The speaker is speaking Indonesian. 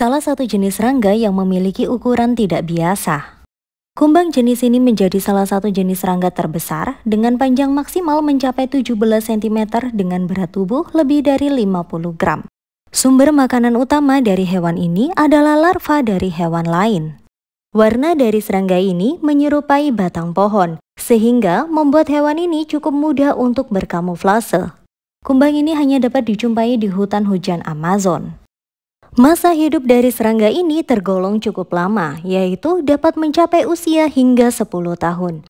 salah satu jenis serangga yang memiliki ukuran tidak biasa. Kumbang jenis ini menjadi salah satu jenis serangga terbesar dengan panjang maksimal mencapai 17 cm dengan berat tubuh lebih dari 50 gram. Sumber makanan utama dari hewan ini adalah larva dari hewan lain. Warna dari serangga ini menyerupai batang pohon, sehingga membuat hewan ini cukup mudah untuk berkamuflase. Kumbang ini hanya dapat dijumpai di hutan hujan Amazon. Masa hidup dari serangga ini tergolong cukup lama, yaitu dapat mencapai usia hingga 10 tahun.